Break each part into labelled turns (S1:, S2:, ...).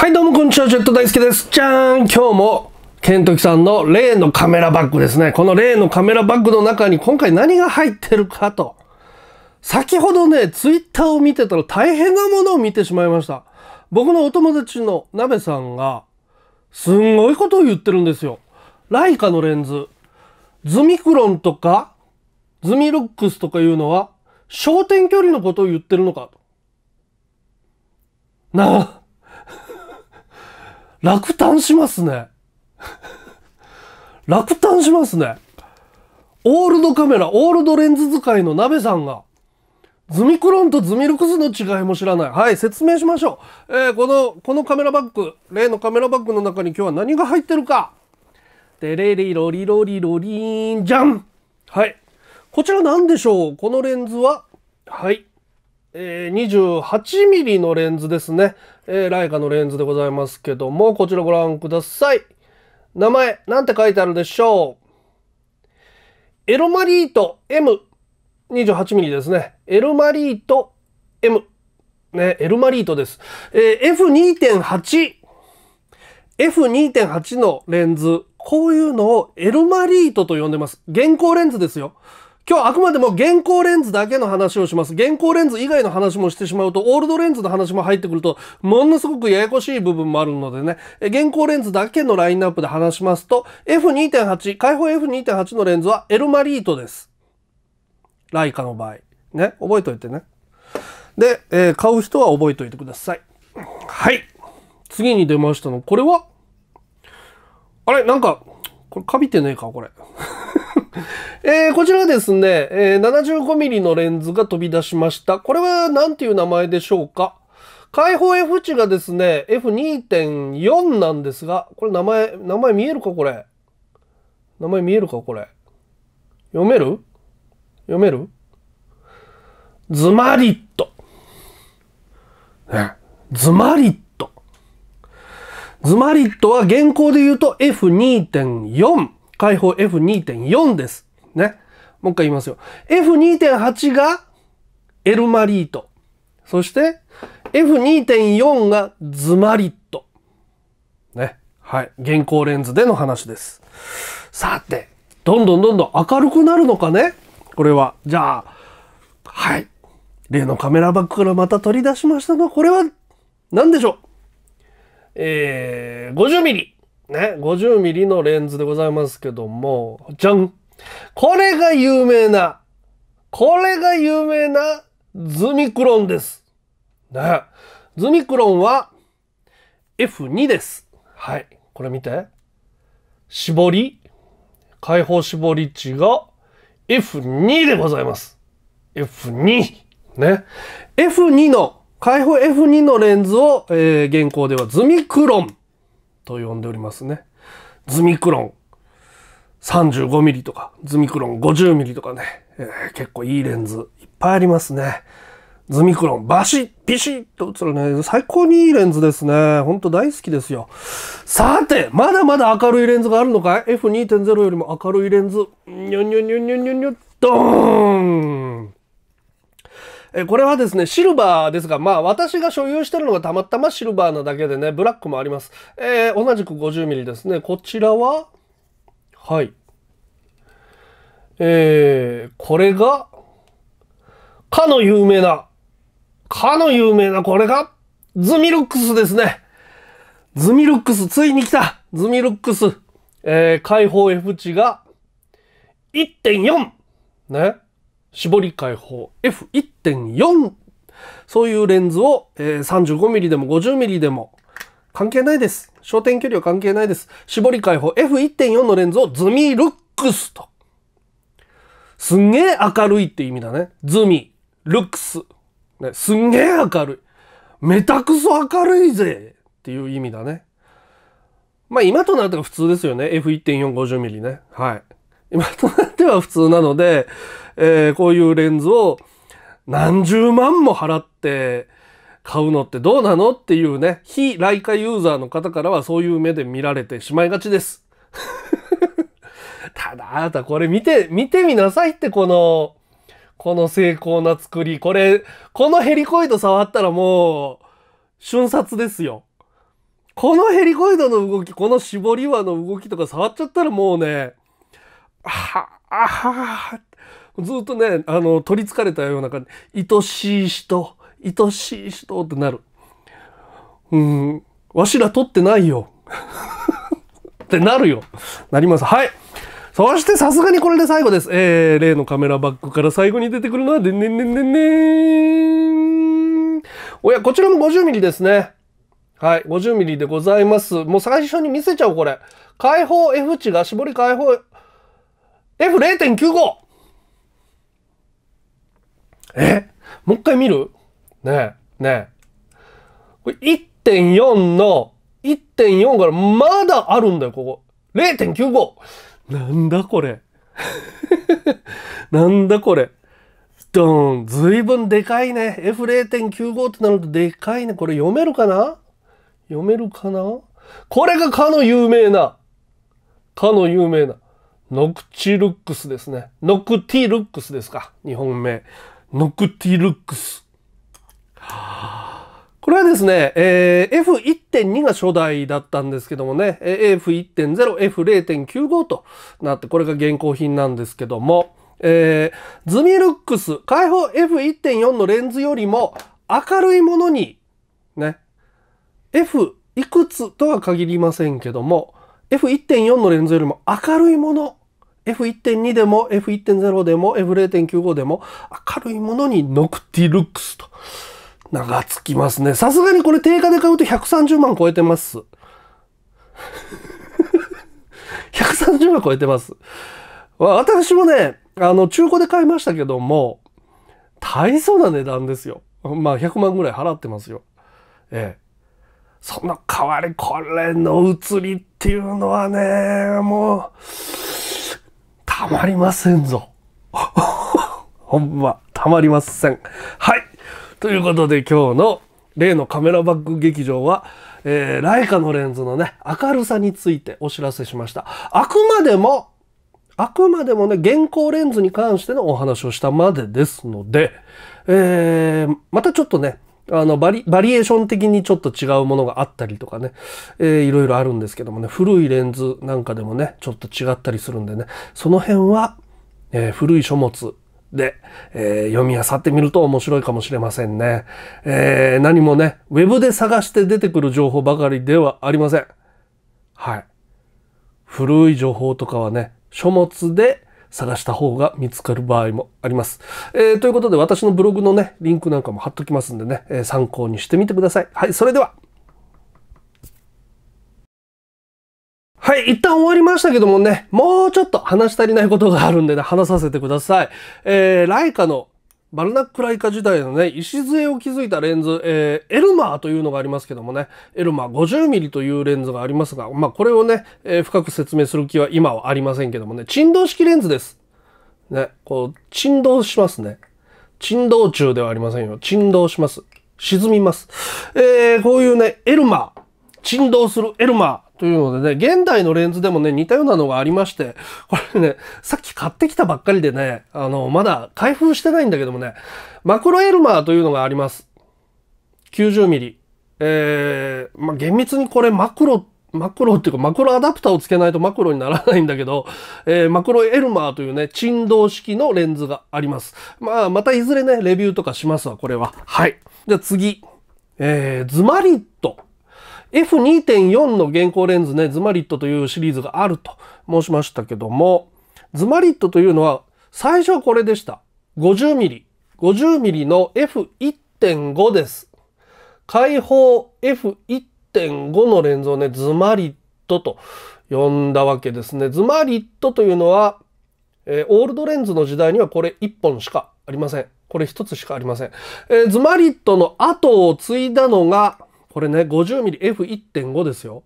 S1: はいどうもこんにちは、ジェット大好きです。じゃーん今日も、ケントキさんの例のカメラバッグですね。この例のカメラバッグの中に今回何が入ってるかと。先ほどね、ツイッターを見てたら大変なものを見てしまいました。僕のお友達のなベさんが、すんごいことを言ってるんですよ。ライカのレンズ。ズミクロンとか、ズミルックスとかいうのは、焦点距離のことを言ってるのかと。なあ。落胆しますね。落 胆しますね。オールドカメラ、オールドレンズ使いの鍋さんが、ズミクロンとズミルクスの違いも知らない。はい、説明しましょう。えー、この、このカメラバッグ、例のカメラバッグの中に今日は何が入ってるか。デれりろりろりろりーん、じゃんはい。こちら何でしょうこのレンズは、はい。え28 m m のレンズですね。えー、ライカのレンズでございますけども、こちらご覧ください。名前、なんて書いてあるでしょうエロマリート M。28 m m ですね。エロマリート M。ね、エルマリートです。えー、F2.8。F2.8 のレンズ。こういうのをエルマリートと呼んでます。現行レンズですよ。今日あくまでも現行レンズだけの話をします。現行レンズ以外の話もしてしまうと、オールドレンズの話も入ってくると、ものすごくややこしい部分もあるのでね、現行レンズだけのラインナップで話しますと、F2.8、開放 F2.8 のレンズはエルマリートです。ライカの場合。ね、覚えといてね。で、えー、買う人は覚えといてください。はい。次に出ましたの、これはあれなんか、これ、かびてねえかこれ。えー、こちらですね、えー、75mm のレンズが飛び出しました。これは何ていう名前でしょうか開放 F 値がですね、F2.4 なんですが、これ名前、名前見えるかこれ。名前見えるかこれ。読める読めるズマリット。ね、ズマリット。ズマリットは現行で言うと F2.4。解放 F2.4 です。ね。もう一回言いますよ。F2.8 がエルマリート。そして F2.4 がズマリット。ね。はい。現行レンズでの話です。さて、どんどんどんどん明るくなるのかねこれは。じゃあ、はい。例のカメラバッグからまた取り出しましたが、これは何でしょうえー、50ミリ。ね、50ミリのレンズでございますけども、じゃんこれが有名な、これが有名なズミクロンです。ね。ズミクロンは F2 です。はい。これ見て。絞り、開放絞り値が F2 でございます。F2。ね。F2 の、開放 F2 のレンズを、えー、現行ではズミクロンと呼んでおりますね。ズミクロン 35mm とか、ズミクロン 50mm とかね、えー、結構いいレンズいっぱいありますね。ズミクロン、バシッ、ピシッと映るね。最高にいいレンズですね。ほんと大好きですよ。さて、まだまだ明るいレンズがあるのかい ?F2.0 よりも明るいレンズ。にょにょにょにょにょにょ、ドーンえこれはですね、シルバーですが、まあ私が所有してるのがたまたまシルバーなだけでね、ブラックもあります。えー、同じく 50mm ですね。こちらは、はい。えー、これが、かの有名な、かの有名なこれが、ズミルックスですね。ズミルックス、ついに来たズミルックス。えー、開放 F 値が1.4。ね。絞り開放 F1.4 そういうレンズを、えー、35mm でも 50mm でも関係ないです。焦点距離は関係ないです。絞り開放 F1.4 のレンズをズミルックスと。すんげえ明るいって意味だね。ズミ、ルックス。ね、すんげえ明るい。めたくそ明るいぜっていう意味だね。まあ今となっては普通ですよね。F1.450mm ね。はい。今となっては普通なので、えー、こういうレンズを何十万も払って買うのってどうなのっていうね、非来カユーザーの方からはそういう目で見られてしまいがちです。ただ、あなたこれ見て、見てみなさいって、この、この精巧な作り。これ、このヘリコイド触ったらもう、瞬殺ですよ。このヘリコイドの動き、この絞り輪の動きとか触っちゃったらもうね、はあはずっとねあの取りつかれたような感じ愛しい人愛しい人ってなるうんわしら取ってないよってなるよなりますはいそしてさすがにこれで最後ですえー、例のカメラバッグから最後に出てくるのはでんねんねんねんねんおやこちらも5 0ミリですねはい、5 0ミリでございます。もう最初に見せちゃおう、これ。開放 F 値が絞り開放 F0.95! えもう一回見るねえ、ねえ。これ1.4の、1.4からまだあるんだよ、ここ。0.95! なんだこれ。なんだこれ。ど ん、ずいぶんでかいね。F0.95 ってなるとでかいね。これ読めるかな読めるかなこれがかの有名な。かの有名な。ノクチルックスですね。ノクティルックスですか。日本名。ノクティルックス。これはですね、えー、F1.2 が初代だったんですけどもね、F1.0、F0.95 となって、これが現行品なんですけども、えー、ズミルックス、開放 F1.4 のレンズよりも明るいものに、ね、F いくつとは限りませんけども、F1.4 のレンズよりも明るいもの F1.2 でも F1.0 でも F0.95 でも明るいものにノクティルックスと名がつきますね。さすがにこれ定価で買うと130万超えてます。130 万超えてます。私もね、あの、中古で買いましたけども、大層な値段ですよ。まあ、100万ぐらい払ってますよ。ええ。その代わり、これの移りっていうのはね、もう、たまりませんぞ。ほんま、たまりません。はい。ということで今日の例のカメラバッグ劇場は、えー、ライカのレンズのね、明るさについてお知らせしました。あくまでも、あくまでもね、現行レンズに関してのお話をしたまでですので、えー、またちょっとね、あのバリ、バリエーション的にちょっと違うものがあったりとかね、えー、いろいろあるんですけどもね、古いレンズなんかでもね、ちょっと違ったりするんでね、その辺は、えー、古い書物で、えー、読み漁ってみると面白いかもしれませんね。えー、何もね、ウェブで探して出てくる情報ばかりではありません。はい。古い情報とかはね、書物で、探した方が見つかる場合もあります。えー、ということで私のブログのね、リンクなんかも貼っときますんでね、えー、参考にしてみてください。はい、それでは。はい、一旦終わりましたけどもね、もうちょっと話し足りないことがあるんでね、話させてください。えー、ライカのバルナックライカ時代のね、礎を築いたレンズ、えー、エルマーというのがありますけどもね、エルマー 50mm というレンズがありますが、まあこれをね、えー、深く説明する気は今はありませんけどもね、沈動式レンズです。ね、こう、沈動しますね。沈動中ではありませんよ。沈動します。沈みます。えー、こういうね、エルマー、沈動するエルマー、というのでね、現代のレンズでもね、似たようなのがありまして、これね、さっき買ってきたばっかりでね、あの、まだ開封してないんだけどもね、マクロエルマーというのがあります。90ミリ。えー、まあ、厳密にこれマクロ、マクロっていうかマクロアダプターをつけないとマクロにならないんだけど、えー、マクロエルマーというね、沈動式のレンズがあります。まあ、またいずれね、レビューとかしますわ、これは。はい。じゃあ次。えー、ズマリット。F2.4 の現行レンズね、ズマリットというシリーズがあると申しましたけども、ズマリットというのは最初はこれでした。50mm。50mm の F1.5 です。開放 F1.5 のレンズをね、ズマリットと呼んだわけですね。ズマリットというのは、えー、オールドレンズの時代にはこれ1本しかありません。これ1つしかありません。えー、ズマリットの後を継いだのが、これね 50mmF1.5 ですよ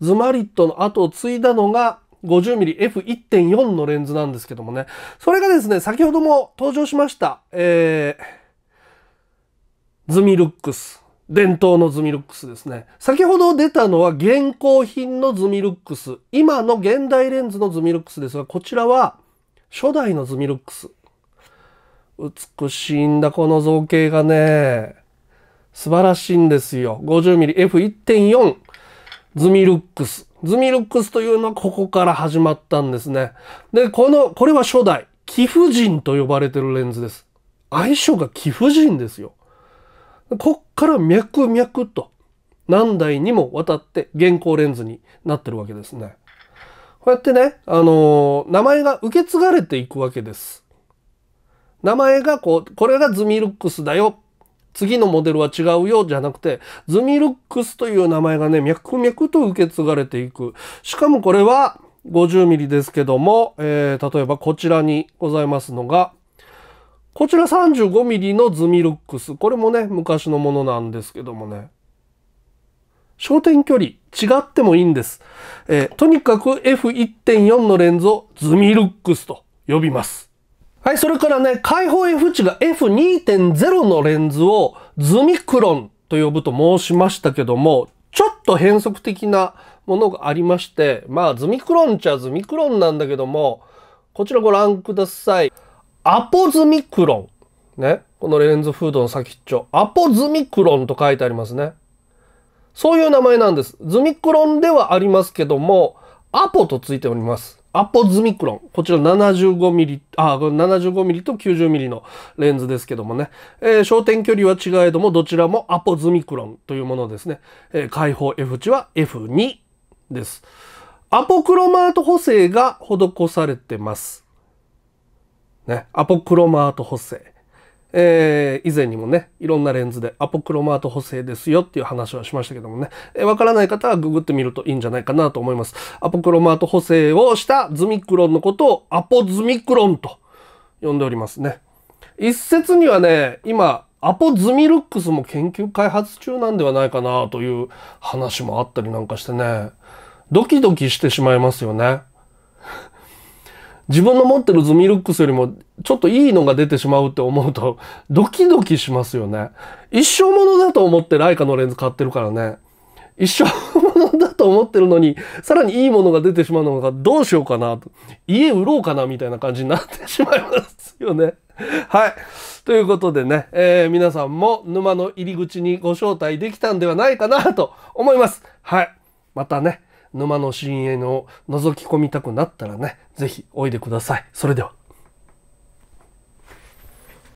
S1: ズマリットの後を継いだのが 50mmF1.4 のレンズなんですけどもねそれがですね先ほども登場しましたえー、ズミルックス伝統のズミルックスですね。先ほど出たのは現行品のズミルックス。今の現代レンズのズミルックスですが、こちらは初代のズミルックス。美しいんだ、この造形がね。素晴らしいんですよ。50mmF1.4 ズミルックス。ズミルックスというのはここから始まったんですね。で、この、これは初代、貴婦人と呼ばれてるレンズです。相性が貴婦人ですよ。こっから脈々と何代にもわたって現行レンズになってるわけですね。こうやってね、あのー、名前が受け継がれていくわけです。名前がこう、これがズミルックスだよ。次のモデルは違うよじゃなくて、ズミルックスという名前がね、脈々と受け継がれていく。しかもこれは5 0ミリですけども、えー、例えばこちらにございますのが、こちら 35mm のズミルックス。これもね、昔のものなんですけどもね。焦点距離、違ってもいいんです。えー、とにかく F1.4 のレンズをズミルックスと呼びます。はい、それからね、開放 F 値が F2.0 のレンズをズミクロンと呼ぶと申しましたけども、ちょっと変則的なものがありまして、まあ、ズミクロンちゃズミクロンなんだけども、こちらご覧ください。アポズミクロン。ね。このレンズフードの先っちょ。アポズミクロンと書いてありますね。そういう名前なんです。ズミクロンではありますけども、アポとついております。アポズミクロン。こちら 75mm、あ、75mm と 90mm のレンズですけどもね。えー、焦点距離は違えども、どちらもアポズミクロンというものですね。えー、開放 F 値は F2 です。アポクロマート補正が施されてます。ね。アポクロマート補正。えー、以前にもね、いろんなレンズでアポクロマート補正ですよっていう話はしましたけどもね、えー、わからない方はググってみるといいんじゃないかなと思います。アポクロマート補正をしたズミクロンのことをアポズミクロンと呼んでおりますね。一説にはね、今、アポズミルックスも研究開発中なんではないかなという話もあったりなんかしてね、ドキドキしてしまいますよね。自分の持ってるズミルックスよりもちょっといいのが出てしまうって思うと ドキドキしますよね。一生ものだと思ってライカのレンズ買ってるからね。一生ものだと思ってるのに、さらにいいものが出てしまうのがどうしようかなと。家売ろうかなみたいな感じになってしまいますよね。はい。ということでね、えー、皆さんも沼の入り口にご招待できたんではないかなと思います。はい。またね、沼の深淵を覗き込みたくなったらね、ぜひおいでください。それでは。